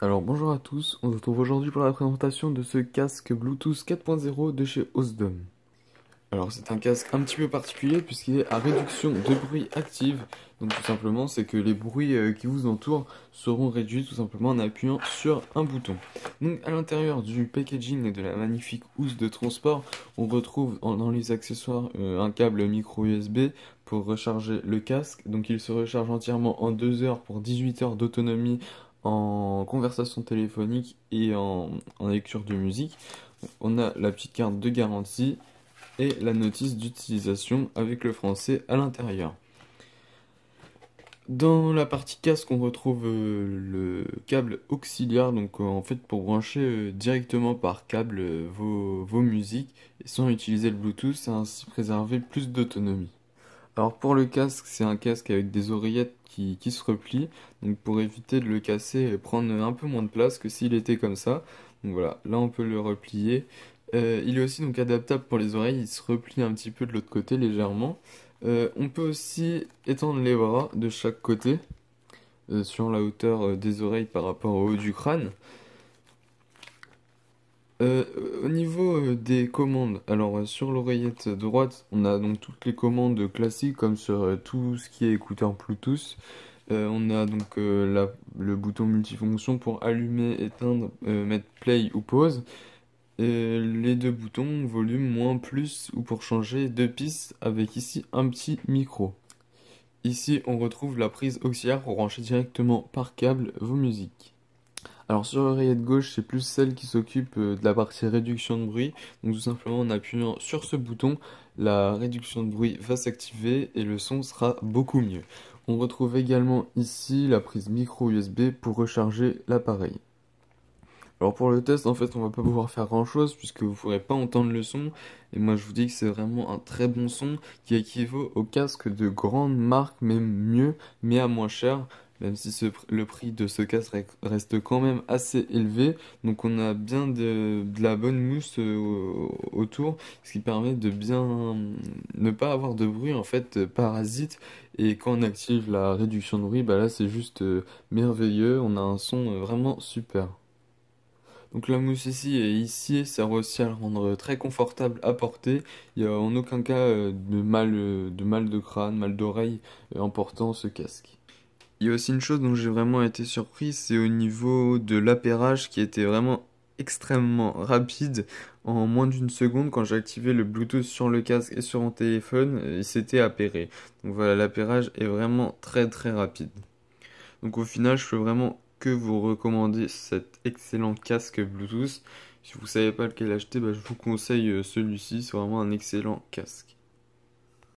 Alors bonjour à tous, on se retrouve aujourd'hui pour la présentation de ce casque Bluetooth 4.0 de chez Osdom. Alors c'est un casque un petit peu particulier puisqu'il est à réduction de bruit active. Donc tout simplement c'est que les bruits euh, qui vous entourent seront réduits tout simplement en appuyant sur un bouton. Donc à l'intérieur du packaging et de la magnifique housse de transport, on retrouve dans les accessoires euh, un câble micro USB pour recharger le casque. Donc il se recharge entièrement en 2 heures pour 18 heures d'autonomie en conversation téléphonique et en, lecture de musique, on a la petite carte de garantie et la notice d'utilisation avec le français à l'intérieur. Dans la partie casque, on retrouve euh, le câble auxiliaire, donc euh, en fait pour brancher euh, directement par câble vos, vos musiques sans utiliser le Bluetooth, c'est ainsi préserver plus d'autonomie. Alors pour le casque, c'est un casque avec des oreillettes qui, qui, se replient, donc pour éviter de le casser et prendre un peu moins de place que s'il était comme ça. Donc voilà, là on peut le replier. Euh, il est aussi donc adaptable pour les oreilles, il se replie un petit peu de l'autre côté légèrement. Euh, on peut aussi étendre les bras de chaque côté, euh, sur la hauteur des oreilles par rapport au haut du crâne. Euh, au niveau euh, des commandes, alors euh, sur l'oreillette droite, on a donc toutes les commandes classiques comme sur tout ce qui est écouteur Bluetooth. on a donc le bouton multifonction pour allumer, éteindre, mettre play ou pause. les deux boutons, volume, moins, plus, ou pour changer de pistes avec ici un petit micro. Ici, on retrouve la prise auxiliaire pour brancher directement par câble vos musiques. Alors sur l'oreillette gauche, c'est plus celle qui s'occupe euh, de la partie réduction de bruit. Donc tout simplement en appuyant sur ce bouton, la réduction de bruit va s'activer et le son sera beaucoup mieux. On retrouve également ici la prise micro USB pour recharger l'appareil. Alors pour le test, en fait, on va pas pouvoir faire grand chose puisque vous ne pourrez pas entendre le son. Et moi, je vous dis que c'est vraiment un très bon son qui équivaut au casque de grandes marques, même mieux, mais à moins cher même si le prix de ce casque reste quand même assez élevé. Donc on a bien de, la bonne mousse euh, autour, ce qui permet de bien ne pas avoir de bruit en fait euh, parasite. Et quand on active la réduction de bruit, bah là c'est juste euh, merveilleux, on a un son vraiment super. Donc la mousse ici et ici sert aussi à le rendre très confortable à porter. Il n'y a en aucun cas de mal de, mal de crâne, mal d'oreille en portant ce casque. Il y a aussi une chose dont j'ai vraiment été surpris, c'est au niveau de l'appairage qui était vraiment extrêmement rapide. En moins d'une seconde, quand j'ai activé le Bluetooth sur le casque et sur mon téléphone, il s'était appairé. Donc voilà, l'appairage est vraiment très très rapide. Donc au final, je peux vraiment que vous recommander cet excellent casque Bluetooth. Si vous ne savez pas lequel acheter, bah, je vous conseille euh, celui-ci, c'est vraiment un excellent casque.